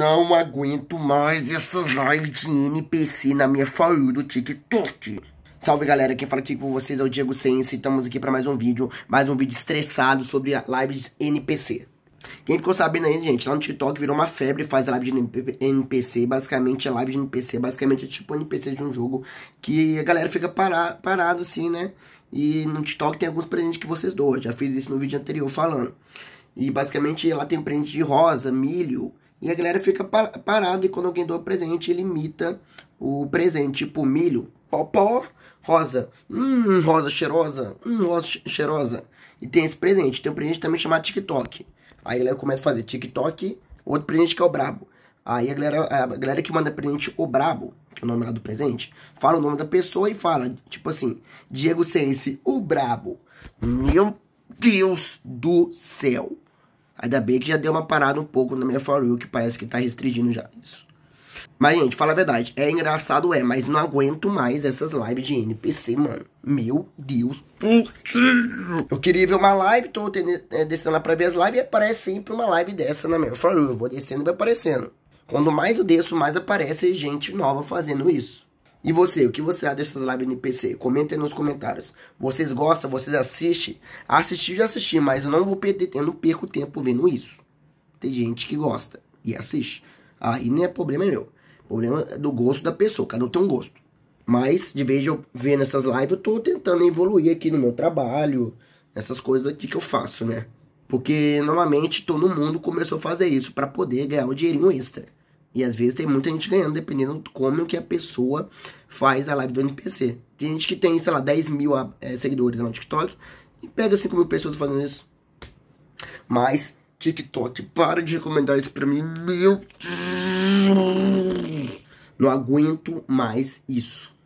não aguento mais essas lives de NPC na minha faú do TikTok. Salve galera, quem fala aqui com vocês é o Diego Sense, estamos aqui para mais um vídeo, mais um vídeo estressado sobre lives NPC. Quem ficou sabendo aí, gente, lá no TikTok virou uma febre, faz live de NPC, basicamente é live de NPC, basicamente é tipo NPC de um jogo que a galera fica parado assim, né? E no TikTok tem alguns presentes que vocês doam, já fiz isso no vídeo anterior falando. E basicamente lá tem presente prende de rosa, milho e a galera fica parada e quando alguém doa presente, ele imita o presente, tipo milho, popó, rosa, hum, rosa cheirosa, hum, rosa cheirosa. E tem esse presente, tem um presente também chamado TikTok. Aí a galera começa a fazer TikTok, outro presente que é o brabo. Aí a galera, a galera que manda presente o brabo, que é o nome lá do presente, fala o nome da pessoa e fala, tipo assim, Diego Sense, o brabo. Meu Deus do céu. Ainda bem que já deu uma parada um pouco na minha For You, que parece que tá restringindo já isso. Mas, gente, fala a verdade. É engraçado, é, mas não aguento mais essas lives de NPC, mano. Meu Deus Eu queria ver uma live, tô tendo, é, descendo lá pra ver as lives e aparece sempre uma live dessa na minha For You. Eu vou descendo e vai aparecendo. Quando mais eu desço, mais aparece gente nova fazendo isso. E você, o que você acha dessas lives NPC? Comenta aí nos comentários. Vocês gostam? Vocês assistem? Assistir já assisti, mas eu não vou perder, eu não perco tempo vendo isso. Tem gente que gosta e assiste. Aí ah, nem é problema meu. Problema é do gosto da pessoa, cada um tem um gosto. Mas, de vez eu vendo essas lives, eu tô tentando evoluir aqui no meu trabalho, essas coisas aqui que eu faço, né? Porque normalmente todo mundo começou a fazer isso para poder ganhar um dinheirinho extra. E às vezes tem muita gente ganhando, dependendo como que a pessoa faz a live do NPC. Tem gente que tem, sei lá, 10 mil é, seguidores no TikTok e pega 5 mil pessoas fazendo isso. Mas, TikTok, para de recomendar isso pra mim, meu Deus. Não aguento mais isso.